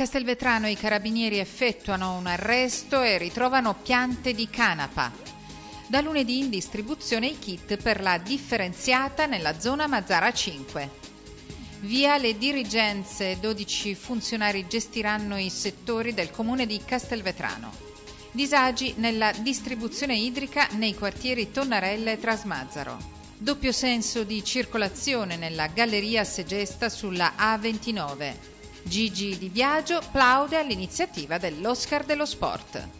Castelvetrano i carabinieri effettuano un arresto e ritrovano piante di canapa. Da lunedì in distribuzione i kit per la differenziata nella zona Mazzara 5. Via le dirigenze, 12 funzionari gestiranno i settori del comune di Castelvetrano. Disagi nella distribuzione idrica nei quartieri Tonnarella e Trasmazzaro. Doppio senso di circolazione nella galleria Segesta sulla A29. Gigi Di Biagio plaude all'iniziativa dell'Oscar dello Sport.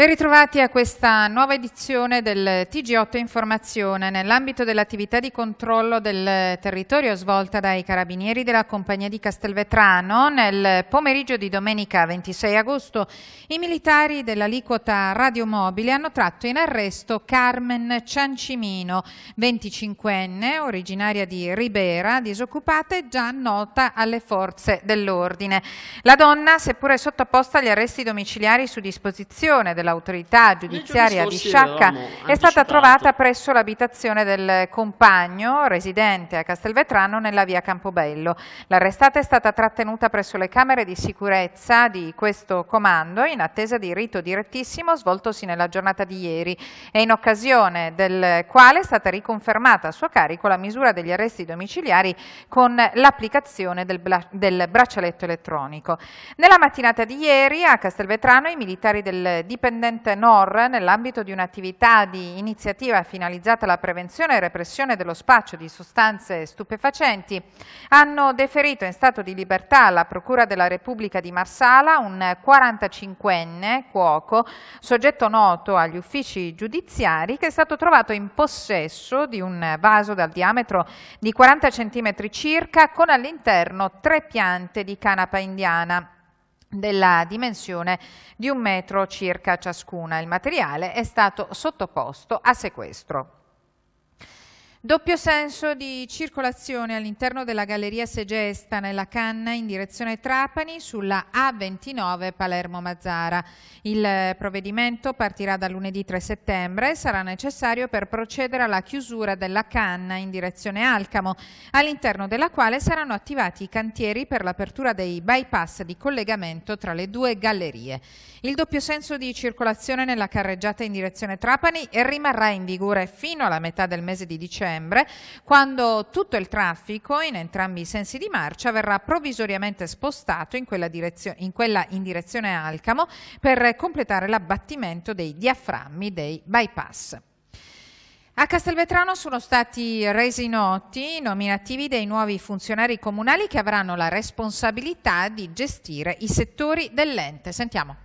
Ben ritrovati a questa nuova edizione del TG8 Informazione nell'ambito dell'attività di controllo del territorio svolta dai carabinieri della compagnia di Castelvetrano. Nel pomeriggio di domenica 26 agosto i militari dell'aliquota radiomobile hanno tratto in arresto Carmen Ciancimino, 25enne, originaria di Ribera, disoccupata e già nota alle forze dell'ordine. La donna, seppure sottoposta agli arresti domiciliari su disposizione della l'autorità giudiziaria di Sciacca è stata trovata presso l'abitazione del compagno residente a Castelvetrano nella via Campobello. L'arrestata è stata trattenuta presso le camere di sicurezza di questo comando in attesa di rito direttissimo svoltosi nella giornata di ieri e in occasione del quale è stata riconfermata a suo carico la misura degli arresti domiciliari con l'applicazione del, del braccialetto elettronico. Nella mattinata di ieri a Castelvetrano i militari del dipendente sovrintendente Nor, nell'ambito di un'attività di iniziativa finalizzata alla prevenzione e repressione dello spaccio di sostanze stupefacenti, hanno deferito in stato di libertà alla Procura della Repubblica di Marsala un 45enne cuoco, soggetto noto agli uffici giudiziari, che è stato trovato in possesso di un vaso dal diametro di 40 cm circa con all'interno tre piante di canapa indiana della dimensione di un metro circa ciascuna. Il materiale è stato sottoposto a sequestro. Doppio senso di circolazione all'interno della galleria Segesta nella Canna in direzione Trapani sulla A29 Palermo-Mazzara. Il provvedimento partirà da lunedì 3 settembre e sarà necessario per procedere alla chiusura della Canna in direzione Alcamo, all'interno della quale saranno attivati i cantieri per l'apertura dei bypass di collegamento tra le due gallerie. Il doppio senso di circolazione nella carreggiata in direzione Trapani rimarrà in vigore fino alla metà del mese di dicembre dicembre, quando tutto il traffico in entrambi i sensi di marcia verrà provvisoriamente spostato in quella, in, quella in direzione Alcamo per completare l'abbattimento dei diaframmi dei bypass. A Castelvetrano sono stati resi noti i nominativi dei nuovi funzionari comunali che avranno la responsabilità di gestire i settori dell'ente. Sentiamo.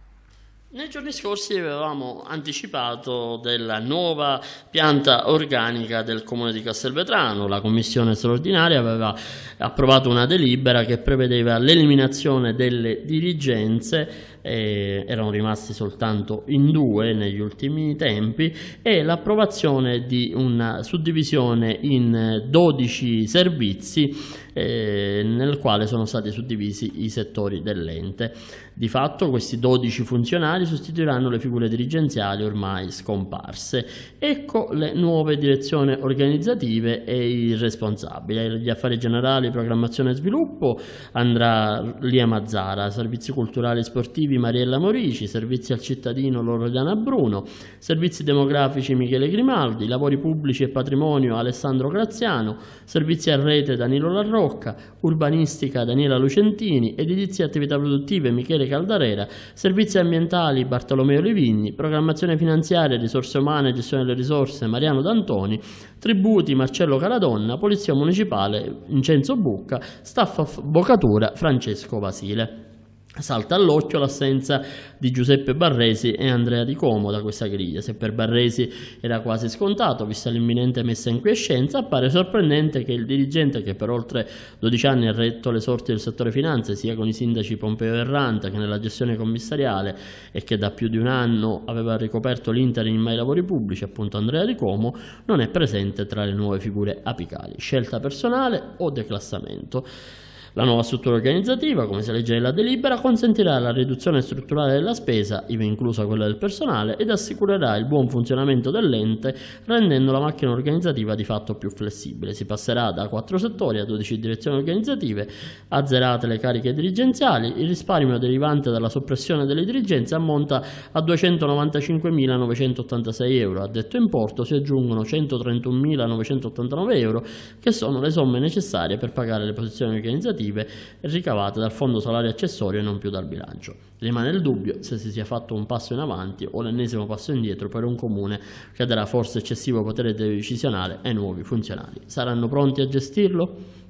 Nei giorni scorsi avevamo anticipato della nuova pianta organica del comune di Castelvetrano. La commissione straordinaria aveva approvato una delibera che prevedeva l'eliminazione delle dirigenze, eh, erano rimasti soltanto in due negli ultimi tempi, e l'approvazione di una suddivisione in 12 servizi eh, nel quale sono stati suddivisi i settori dell'ente. Di fatto questi 12 funzionari sostituiranno le figure dirigenziali ormai scomparse. Ecco le nuove direzioni organizzative e i responsabili. Gli affari generali, programmazione e sviluppo andrà Lia Mazzara, servizi culturali e sportivi Mariella Morici, servizi al cittadino Loredana Bruno, servizi demografici Michele Grimaldi, lavori pubblici e patrimonio Alessandro Graziano, servizi a rete Danilo Larro, Rocca, urbanistica Daniela Lucentini, edilizia e attività produttive Michele Caldarera, servizi ambientali Bartolomeo Livigni, programmazione finanziaria, risorse umane e gestione delle risorse Mariano D'Antoni, tributi Marcello Caladonna, polizia municipale Vincenzo Bucca, staff avvocatura Francesco Vasile. Salta all'occhio l'assenza di Giuseppe Barresi e Andrea Di Como da questa griglia. Se per Barresi era quasi scontato, vista l'imminente messa in quiescenza, appare sorprendente che il dirigente che per oltre 12 anni ha retto le sorti del settore finanze, sia con i sindaci Pompeo e Ranta che nella gestione commissariale e che da più di un anno aveva ricoperto l'interim ai lavori pubblici, appunto Andrea Di Como, non è presente tra le nuove figure apicali. Scelta personale o declassamento? La nuova struttura organizzativa, come si legge nella delibera, consentirà la riduzione strutturale della spesa, ivi inclusa quella del personale, ed assicurerà il buon funzionamento dell'ente rendendo la macchina organizzativa di fatto più flessibile. Si passerà da 4 settori a 12 direzioni organizzative, azzerate le cariche dirigenziali, il risparmio derivante dalla soppressione delle dirigenze ammonta a 295.986 euro. A detto importo si aggiungono 131.989 euro che sono le somme necessarie per pagare le posizioni organizzative amministrative ricavate dal fondo salario accessorio e non più dal bilancio. Rimane il dubbio se si sia fatto un passo in avanti o l'ennesimo passo indietro per un comune che darà forse eccessivo potere decisionale ai nuovi funzionari. Saranno pronti a gestirlo?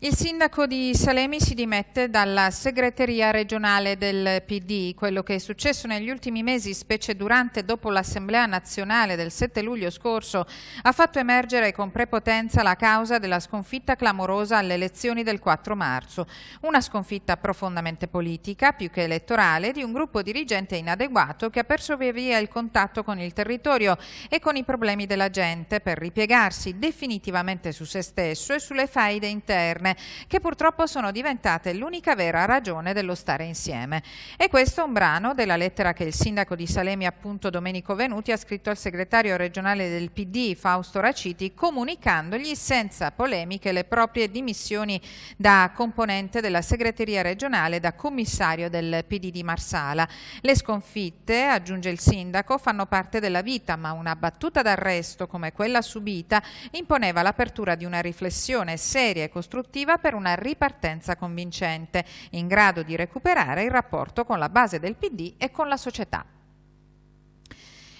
Il sindaco di Salemi si dimette dalla segreteria regionale del PD. Quello che è successo negli ultimi mesi, specie durante e dopo l'Assemblea nazionale del 7 luglio scorso, ha fatto emergere con prepotenza la causa della sconfitta clamorosa alle elezioni del 4 marzo. Una sconfitta profondamente politica, più che elettorale, di un gruppo dirigente inadeguato che ha perso via via il contatto con il territorio e con i problemi della gente per ripiegarsi definitivamente su se stesso e sulle faide interne che purtroppo sono diventate l'unica vera ragione dello stare insieme. E questo è un brano della lettera che il sindaco di Salemi, appunto Domenico Venuti, ha scritto al segretario regionale del PD, Fausto Raciti, comunicandogli senza polemiche le proprie dimissioni da componente della segreteria regionale da commissario del PD di Marsala. Le sconfitte, aggiunge il sindaco, fanno parte della vita, ma una battuta d'arresto come quella subita imponeva l'apertura di una riflessione seria e costruttiva prospettiva per una ripartenza convincente, in grado di recuperare il rapporto con la base del PD e con la società.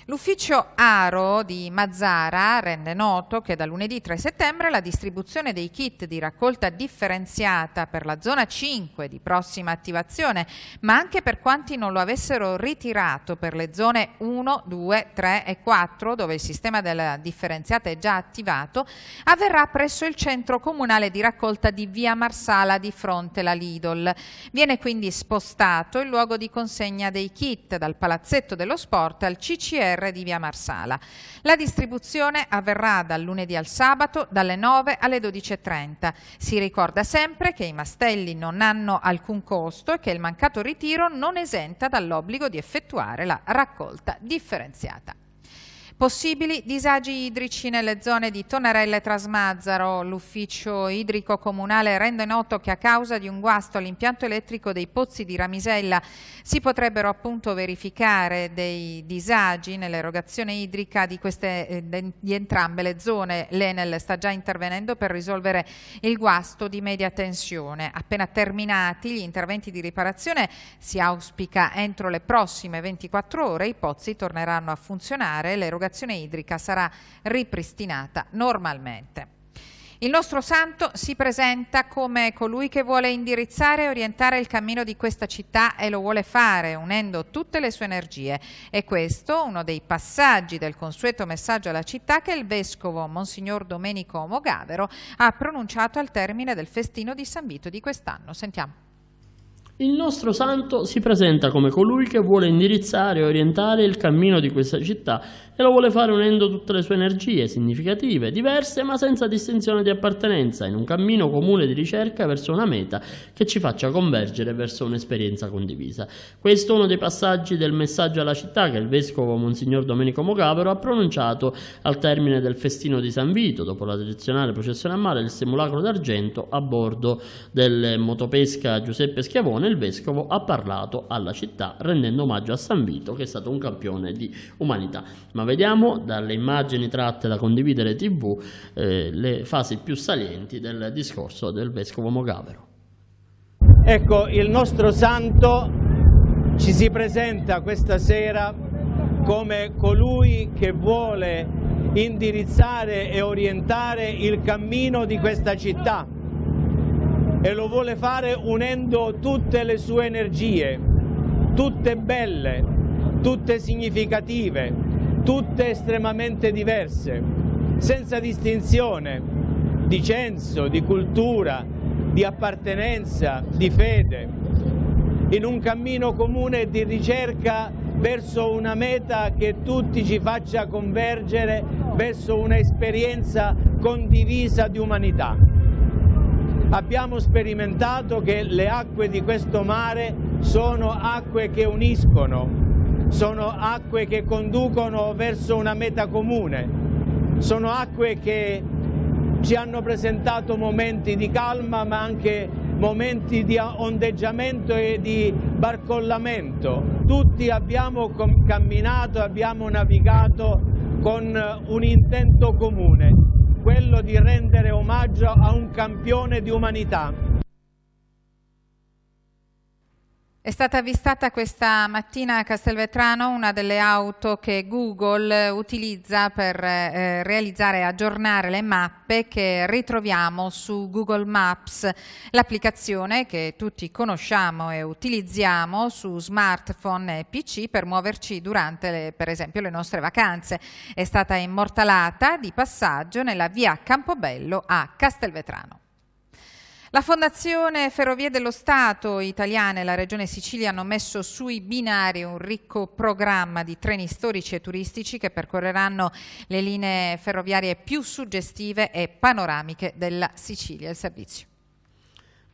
L'ufficio Aro di Mazzara rende noto che da lunedì 3 settembre la distribuzione dei kit di raccolta differenziata per la zona 5 di prossima attivazione, ma anche per quanti non lo avessero ritirato per le zone 1, 2, 3 e 4, dove il sistema della differenziata è già attivato, avverrà presso il centro comunale di raccolta di Via Marsala di fronte alla Lidl. Viene quindi spostato il luogo di consegna dei kit dal palazzetto dello sport al CCR GR di Via Marsala. La distribuzione avverrà dal lunedì al sabato dalle 9 alle 12.30. Si ricorda sempre che i mastelli non hanno alcun costo e che il mancato ritiro non esenta dall'obbligo di effettuare la raccolta differenziata. Possibili disagi idrici nelle zone di Tonarella e Trasmazzaro. L'ufficio idrico comunale rende noto che a causa di un guasto all'impianto elettrico dei pozzi di Ramisella si potrebbero appunto verificare dei disagi nell'erogazione idrica di, queste, eh, di entrambe le zone. L'Enel sta già intervenendo per risolvere il guasto di media tensione. Appena terminati gli interventi di riparazione si auspica entro le prossime 24 ore i pozzi torneranno a funzionare l'erogazione l'erogazione idrica sarà ripristinata normalmente. Il nostro santo si presenta come colui che vuole indirizzare e orientare il cammino di questa città e lo vuole fare unendo tutte le sue energie. E questo uno dei passaggi del consueto messaggio alla città che il vescovo Monsignor Domenico Mogavero ha pronunciato al termine del festino di San Vito di quest'anno. Sentiamo. Il nostro santo si presenta come colui che vuole indirizzare e orientare il cammino di questa città e lo vuole fare unendo tutte le sue energie significative, diverse ma senza distinzione di appartenenza, in un cammino comune di ricerca verso una meta che ci faccia convergere verso un'esperienza condivisa. Questo è uno dei passaggi del messaggio alla città che il vescovo Monsignor Domenico Mogavero ha pronunciato al termine del festino di San Vito, dopo la tradizionale processione a mare del simulacro d'argento a bordo del motopesca Giuseppe Schiavone settimana il vescovo ha parlato alla città rendendo omaggio a San Vito che è stato un campione di umanità. Ma vediamo dalle immagini tratte da condividere tv eh, le fasi più salienti del discorso del vescovo Mogavero. Ecco, il nostro santo ci si presenta questa sera come colui che vuole indirizzare e orientare il cammino di questa città e lo vuole fare unendo tutte le sue energie, tutte belle, tutte significative, tutte estremamente diverse, senza distinzione di censo, di cultura, di appartenenza, di fede, in un cammino comune di ricerca verso una meta che tutti ci faccia convergere verso un'esperienza condivisa di umanità abbiamo sperimentato che le acque di questo mare sono acque che uniscono, sono acque che conducono verso una meta comune, sono acque che ci hanno presentato momenti di calma ma anche momenti di ondeggiamento e di barcollamento. Tutti abbiamo camminato, abbiamo navigato con un intento comune, quello di rendere omaggio a un campione di umanità. È stata avvistata questa mattina a Castelvetrano una delle auto che Google utilizza per eh, realizzare e aggiornare le mappe che ritroviamo su Google Maps, l'applicazione che tutti conosciamo e utilizziamo su smartphone e PC per muoverci durante le, per esempio le nostre vacanze. È stata immortalata di passaggio nella via Campobello a Castelvetrano. La Fondazione Ferrovie dello Stato italiana e la Regione Sicilia hanno messo sui binari un ricco programma di treni storici e turistici che percorreranno le linee ferroviarie più suggestive e panoramiche della Sicilia. Il servizio.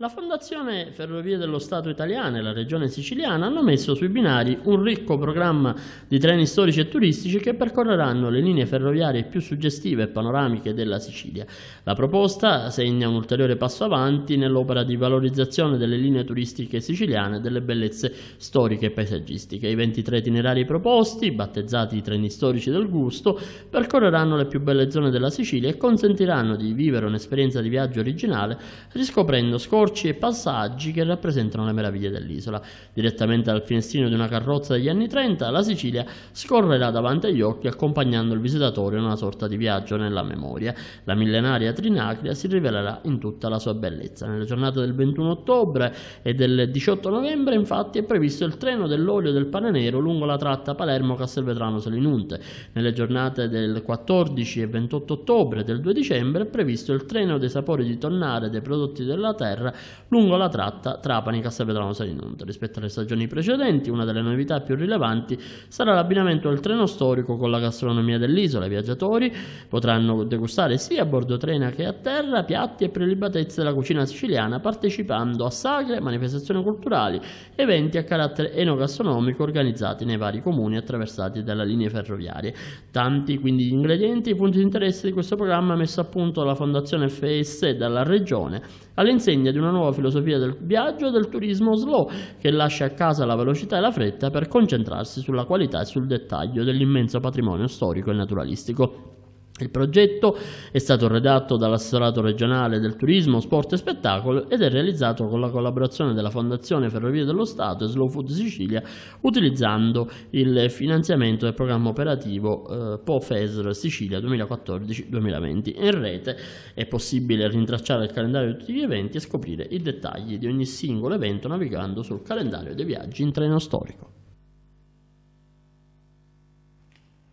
La Fondazione Ferrovie dello Stato italiana e la Regione siciliana hanno messo sui binari un ricco programma di treni storici e turistici che percorreranno le linee ferroviarie più suggestive e panoramiche della Sicilia. La proposta segna un ulteriore passo avanti nell'opera di valorizzazione delle linee turistiche siciliane e delle bellezze storiche e paesaggistiche. I 23 itinerari proposti, battezzati i treni storici del gusto, percorreranno le più belle zone della Sicilia e consentiranno di vivere un'esperienza di viaggio originale riscoprendo scorsi porci e passaggi che rappresentano le meraviglie dell'isola. Direttamente dal finestrino di una carrozza degli anni 30, la Sicilia scorrerà davanti agli occhi accompagnando il visitatore in una sorta di viaggio nella memoria. La millenaria Trinacria si rivelerà in tutta la sua bellezza. Nelle giornate del 21 ottobre e del 18 novembre infatti è previsto il treno dell'olio del pane nero lungo la tratta Palermo-Castelvetrano-Solinunte. Nelle giornate del 14 e 28 ottobre e del 2 dicembre è previsto il treno dei sapori di tonnare dei prodotti della terra lungo la tratta Trapani-Castelvetrano-Salinunto. Rispetto alle stagioni precedenti, una delle novità più rilevanti sarà l'abbinamento del treno storico con la gastronomia dell'isola. I viaggiatori potranno degustare sia a bordo trena che a terra piatti e prelibatezze della cucina siciliana partecipando a sagre, manifestazioni culturali, eventi a carattere enogastronomico organizzati nei vari comuni attraversati dalla linea ferroviaria. Tanti quindi gli ingredienti e i punti di interesse di questo programma messo a punto dalla Fondazione FS e dalla Regione all'insegna di una una nuova filosofia del viaggio e del turismo slow che lascia a casa la velocità e la fretta per concentrarsi sulla qualità e sul dettaglio dell'immenso patrimonio storico e naturalistico il progetto è stato redatto dall'assessorato regionale del turismo, sport e spettacolo ed è realizzato con la collaborazione della Fondazione Ferrovie dello Stato e Slow Food Sicilia utilizzando il finanziamento del programma operativo eh, POFESR Sicilia 2014-2020. In rete è possibile rintracciare il calendario di tutti gli eventi e scoprire i dettagli di ogni singolo evento navigando sul calendario dei viaggi in treno storico.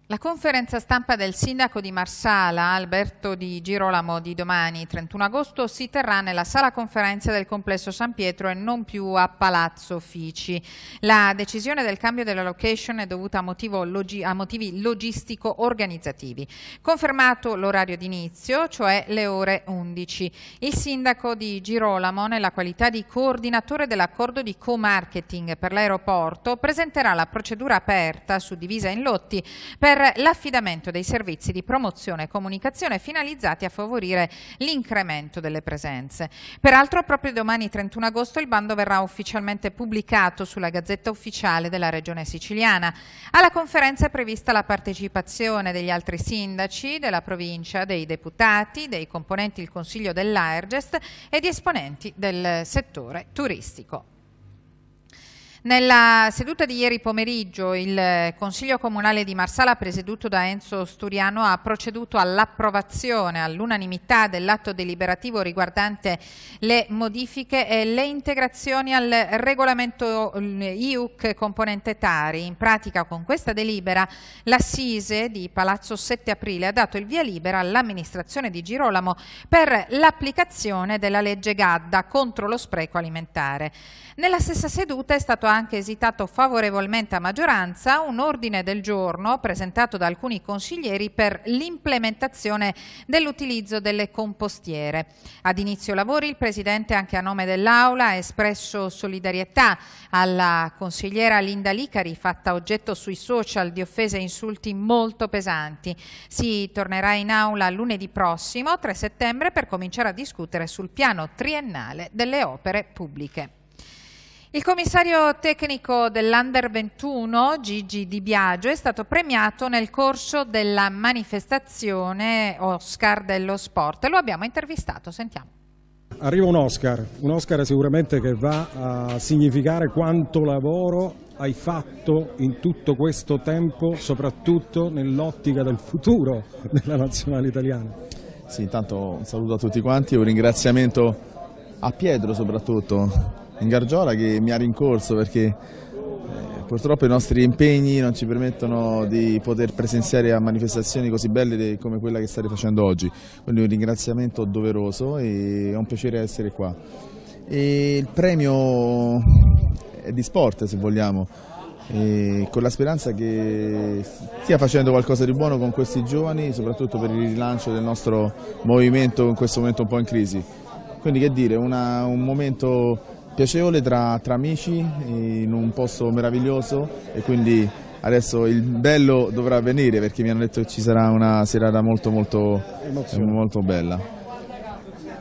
La conferenza stampa del sindaco di Marsala, Alberto Di Girolamo, di domani 31 agosto si terrà nella sala conferenza del complesso San Pietro e non più a Palazzo Fici. La decisione del cambio della location è dovuta a, logi a motivi logistico-organizzativi. Confermato l'orario d'inizio, cioè le ore 11. Il sindaco Di Girolamo, nella qualità di coordinatore dell'accordo di co-marketing per l'aeroporto, presenterà la procedura aperta, suddivisa in lotti, per per l'affidamento dei servizi di promozione e comunicazione finalizzati a favorire l'incremento delle presenze. Peraltro proprio domani 31 agosto il bando verrà ufficialmente pubblicato sulla Gazzetta Ufficiale della Regione Siciliana. Alla conferenza è prevista la partecipazione degli altri sindaci della provincia, dei deputati, dei componenti del Consiglio dell'Aergest e di esponenti del settore turistico. Nella seduta di ieri pomeriggio il Consiglio Comunale di Marsala, presieduto da Enzo Sturiano, ha proceduto all'approvazione all'unanimità dell'atto deliberativo riguardante le modifiche e le integrazioni al regolamento mm, IUC componente Tari. In pratica con questa delibera l'Assise di Palazzo 7 Aprile ha dato il via libera all'amministrazione di Girolamo per l'applicazione della legge Gadda contro lo spreco alimentare. Nella stessa seduta è stato anche anche esitato favorevolmente a maggioranza un ordine del giorno presentato da alcuni consiglieri per l'implementazione dell'utilizzo delle compostiere. Ad inizio lavori il Presidente anche a nome dell'Aula ha espresso solidarietà alla consigliera Linda Licari fatta oggetto sui social di offese e insulti molto pesanti. Si tornerà in Aula lunedì prossimo, 3 settembre, per cominciare a discutere sul piano triennale delle opere pubbliche. Il commissario tecnico dell'Under 21, Gigi Di Biagio, è stato premiato nel corso della manifestazione Oscar dello Sport. Lo abbiamo intervistato, sentiamo. Arriva un Oscar, un Oscar sicuramente che va a significare quanto lavoro hai fatto in tutto questo tempo, soprattutto nell'ottica del futuro della nazionale italiana. Sì, intanto un saluto a tutti quanti e un ringraziamento a Pietro soprattutto in Gargiola che mi ha rincorso perché eh, purtroppo i nostri impegni non ci permettono di poter presenziare a manifestazioni così belle come quella che state facendo oggi. Quindi un ringraziamento doveroso e è un piacere essere qua. E il premio è di sport se vogliamo, e con la speranza che stia facendo qualcosa di buono con questi giovani, soprattutto per il rilancio del nostro movimento in questo momento un po' in crisi. Quindi che dire, una, un momento piacevole tra, tra amici in un posto meraviglioso e quindi adesso il bello dovrà venire perché mi hanno detto che ci sarà una serata molto molto, molto bella.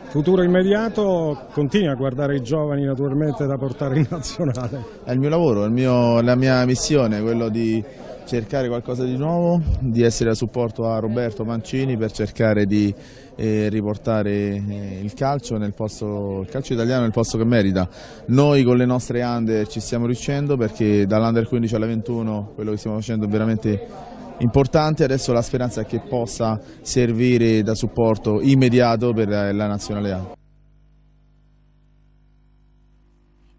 Futuro immediato, continui a guardare i giovani naturalmente da portare in nazionale. È il mio lavoro, è il mio, la mia missione, quello di cercare qualcosa di nuovo, di essere a supporto a Roberto Mancini per cercare di eh, riportare eh, il calcio nel posto, il calcio italiano nel posto che merita. Noi con le nostre under ci stiamo riuscendo perché dall'under 15 alla 21 quello che stiamo facendo è veramente importante, adesso la speranza è che possa servire da supporto immediato per la nazionale A.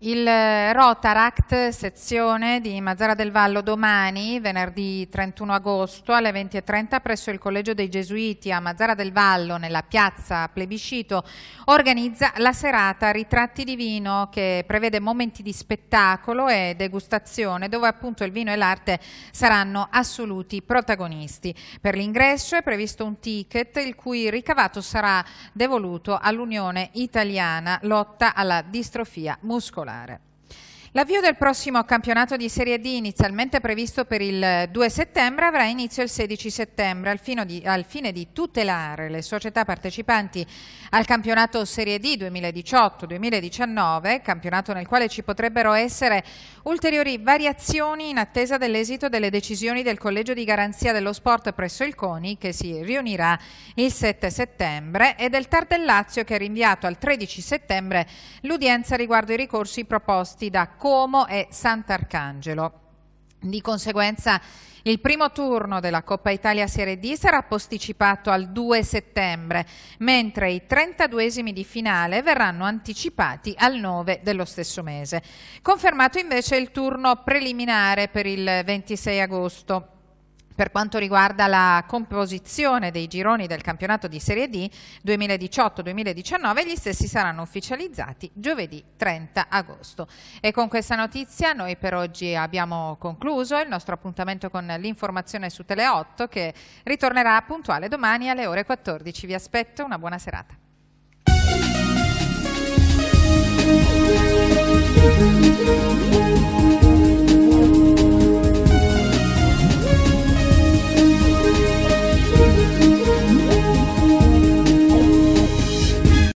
Il eh, Rotaract, sezione di Mazzara del Vallo, domani, venerdì 31 agosto, alle 20.30 presso il Collegio dei Gesuiti a Mazzara del Vallo, nella piazza Plebiscito, organizza la serata Ritratti di Vino, che prevede momenti di spettacolo e degustazione, dove appunto il vino e l'arte saranno assoluti protagonisti. Per l'ingresso è previsto un ticket, il cui ricavato sarà devoluto all'Unione Italiana Lotta alla Distrofia Muscolare particolare. L'avvio del prossimo campionato di Serie D, inizialmente previsto per il 2 settembre, avrà inizio il 16 settembre, al fine, di, al fine di tutelare le società partecipanti al campionato Serie D 2018-2019, campionato nel quale ci potrebbero essere ulteriori variazioni in attesa dell'esito delle decisioni del Collegio di Garanzia dello Sport presso il CONI, che si riunirà il 7 settembre, e del TAR del Lazio, che ha rinviato al 13 settembre l'udienza riguardo i ricorsi proposti da Comune Como e Sant'Arcangelo. Di conseguenza il primo turno della Coppa Italia Serie D sarà posticipato al 2 settembre, mentre i 32esimi di finale verranno anticipati al 9 dello stesso mese. Confermato invece il turno preliminare per il 26 agosto. Per quanto riguarda la composizione dei gironi del campionato di Serie D 2018-2019, gli stessi saranno ufficializzati giovedì 30 agosto. E con questa notizia noi per oggi abbiamo concluso il nostro appuntamento con l'informazione su Tele8 che ritornerà puntuale domani alle ore 14. Vi aspetto, una buona serata.